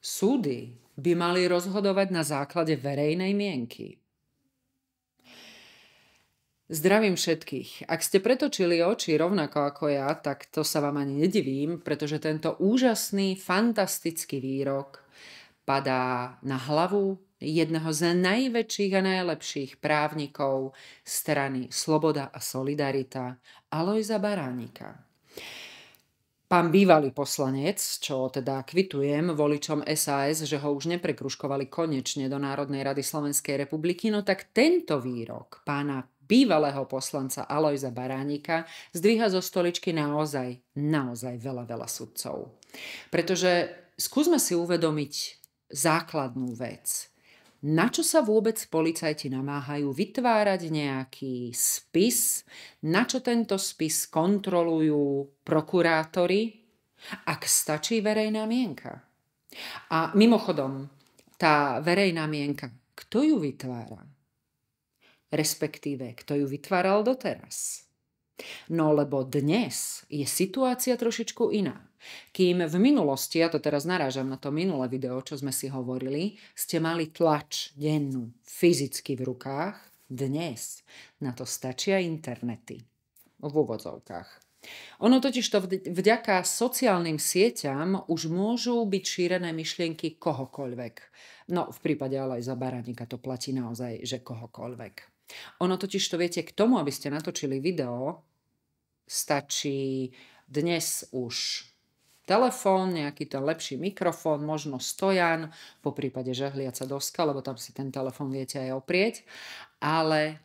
Súdy by mali rozhodovať na základe verejnej mienky. Zdravím všetkých. Ak ste pretočili oči rovnako ako ja, tak to sa vám ani nedivím, pretože tento úžasný, fantastický výrok padá na hlavu jedného z najväčších a najlepších právnikov strany Sloboda a Solidarita, Alojza Baránika. Pán bývalý poslanec, čo teda kvitujem voličom SAS, že ho už neprekruškovali konečne do Národnej rady Slovenskej republiky, no tak tento výrok pána bývalého poslanca Alojza Baránika zdvíha zo stoličky naozaj, naozaj veľa, veľa sudcov. Pretože skúsme si uvedomiť základnú vec – na čo sa vôbec policajti namáhajú vytvárať nejaký spis, na čo tento spis kontrolujú prokurátori, ak stačí verejná mienka. A mimochodom, tá verejná mienka, kto ju vytvára? Respektíve, kto ju vytváral doteraz? No lebo dnes je situácia trošičku iná. Kým v minulosti, ja to teraz narážam na to minulé video, čo sme si hovorili, ste mali tlač dennú fyzicky v rukách, dnes na to stačia internety. V úvodzovkách. Ono totiž to vďaka sociálnym sieťam už môžu byť šírené myšlienky kohokoľvek. No v prípade ale aj za baraníka to platí naozaj, že kohokoľvek. Ono totiž to viete, k tomu, aby ste natočili video, stačí dnes už telefón, nejaký ten lepší mikrofón, možno stojan, po prípade žehliaca doska, lebo tam si ten telefón viete aj oprieť. Ale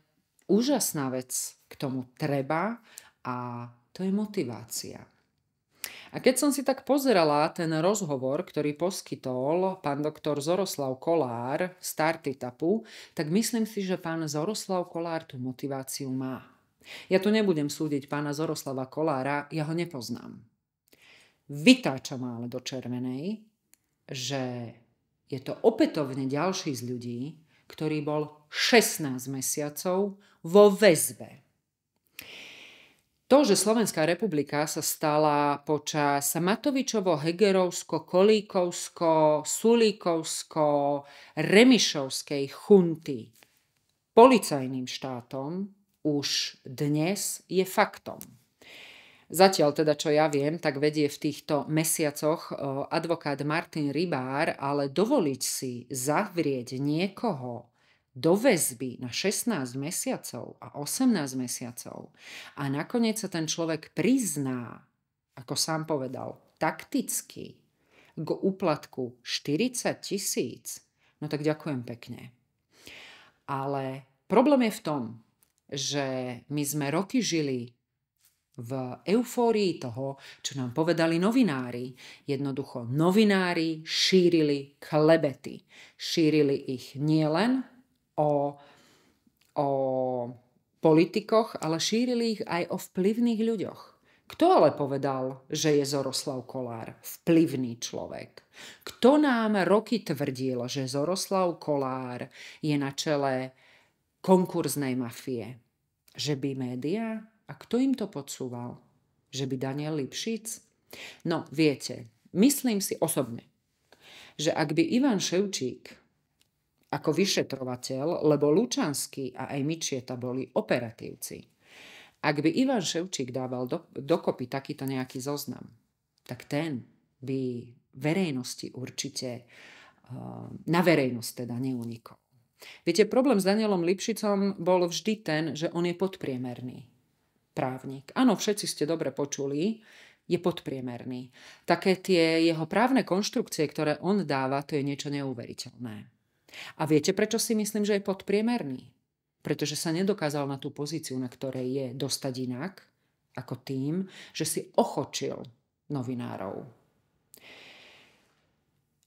úžasná vec k tomu treba a to je motivácia. A keď som si tak pozerala ten rozhovor, ktorý poskytol pán doktor Zoroslav Kolár z Startitapu, tak myslím si, že pán Zoroslav Kolár tú motiváciu má. Ja tu nebudem súdiť pána Zoroslava Kolára, ja ho nepoznám. Vytáča ma ale do červenej, že je to opätovne ďalší z ľudí, ktorý bol 16 mesiacov vo väzbe. To, že Slovenská republika sa stala počas Matovičovo-Hegerovsko-Kolíkovsko-Sulíkovsko-Remišovskej chunty policajným štátom, už dnes je faktom. Zatiaľ teda, čo ja viem, tak vedie v týchto mesiacoch eh, advokát Martin Rybár, ale dovoliť si zavrieť niekoho do väzby na 16 mesiacov a 18 mesiacov a nakoniec sa ten človek prizná, ako sám povedal, takticky k úplatku 40 tisíc, no tak ďakujem pekne. Ale problém je v tom, že my sme roky žili v eufórii toho, čo nám povedali novinári. Jednoducho novinári šírili klebety. Šírili ich nielen o, o politikoch, ale šírili ich aj o vplyvných ľuďoch. Kto ale povedal, že je Zoroslav Kolár vplyvný človek? Kto nám roky tvrdil, že Zoroslav Kolár je na čele konkurznej mafie. Že by médiá? A kto im to podsúval? Že by Daniel Lipšic? No, viete, myslím si osobne, že ak by Ivan Ševčík ako vyšetrovateľ, lebo Lučanský a aj Mičieta boli operatívci, ak by Ivan Ševčík dával do, dokopy takýto nejaký zoznam, tak ten by verejnosti určite, eh, na verejnosť teda neunikol. Viete, problém s Danielom Lipšicom bol vždy ten, že on je podpriemerný právnik. Áno, všetci ste dobre počuli, je podpriemerný. Také tie jeho právne konštrukcie, ktoré on dáva, to je niečo neuveriteľné. A viete, prečo si myslím, že je podpriemerný? Pretože sa nedokázal na tú pozíciu, na ktorej je, dostať inak, ako tým, že si ochočil novinárov.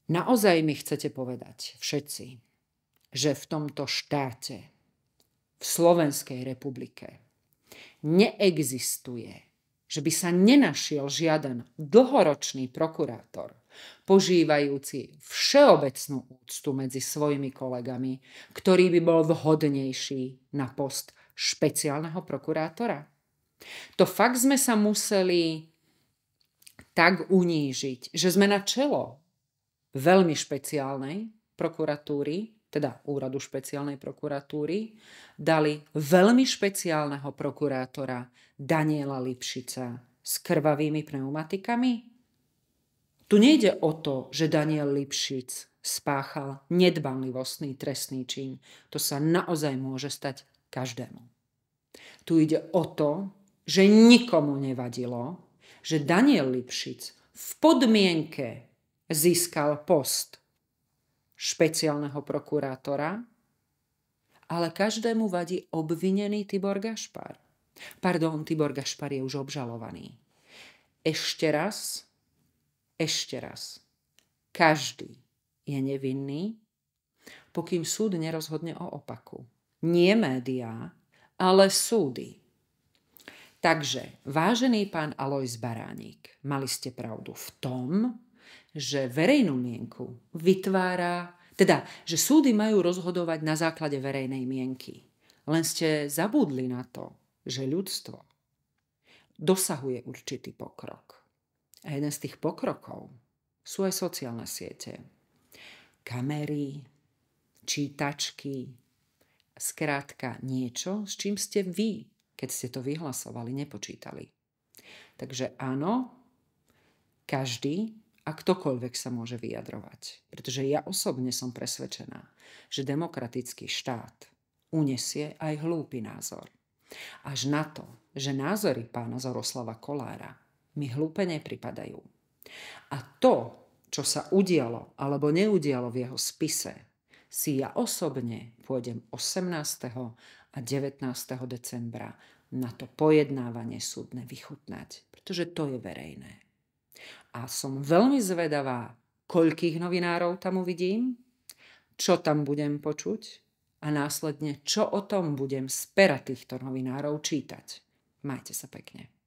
Naozaj mi chcete povedať, všetci, že v tomto štáte, v Slovenskej republike, neexistuje, že by sa nenašiel žiaden dlhoročný prokurátor, požívajúci všeobecnú úctu medzi svojimi kolegami, ktorý by bol vhodnejší na post špeciálneho prokurátora. To fakt sme sa museli tak unížiť, že sme na čelo veľmi špeciálnej prokuratúry teda úradu špeciálnej prokuratúry, dali veľmi špeciálneho prokurátora Daniela Lipšica s krvavými pneumatikami? Tu nejde o to, že Daniel Lipšic spáchal nedbanlivostný trestný čin. To sa naozaj môže stať každému. Tu ide o to, že nikomu nevadilo, že Daniel Lipšic v podmienke získal post špeciálneho prokurátora, ale každému vadí obvinený Tibor Gašpar. Pardon, Tibor Gašpar je už obžalovaný. Ešte raz, ešte raz. Každý je nevinný, pokým súd nerozhodne o opaku. Nie médiá, ale súdy. Takže, vážený pán Alois Baránik, mali ste pravdu v tom, že verejnú mienku vytvára, teda, že súdy majú rozhodovať na základe verejnej mienky. Len ste zabudli na to, že ľudstvo dosahuje určitý pokrok. A jeden z tých pokrokov sú aj sociálne siete. Kamery, čítačky, skrátka niečo, s čím ste vy, keď ste to vyhlasovali, nepočítali. Takže áno, každý a ktokoľvek sa môže vyjadrovať. Pretože ja osobne som presvedčená, že demokratický štát unesie aj hlúpy názor. Až na to, že názory pána Zoroslava Kolára mi hlúpe nepripadajú. A to, čo sa udialo alebo neudialo v jeho spise, si ja osobne pôjdem 18. a 19. decembra na to pojednávanie súdne vychutnať, pretože to je verejné. A som veľmi zvedavá, koľkých novinárov tam uvidím, čo tam budem počuť a následne, čo o tom budem z pera týchto novinárov čítať. Majte sa pekne.